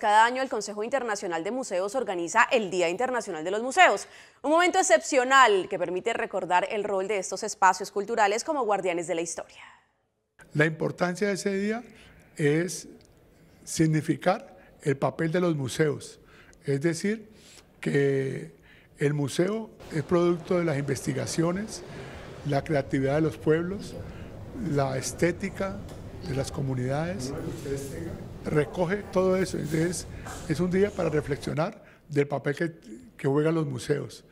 Cada año el Consejo Internacional de Museos organiza el Día Internacional de los Museos, un momento excepcional que permite recordar el rol de estos espacios culturales como guardianes de la historia. La importancia de ese día es significar el papel de los museos, es decir, que el museo es producto de las investigaciones, la creatividad de los pueblos, la estética, de las comunidades, recoge todo eso. Entonces, es un día para reflexionar del papel que, que juegan los museos.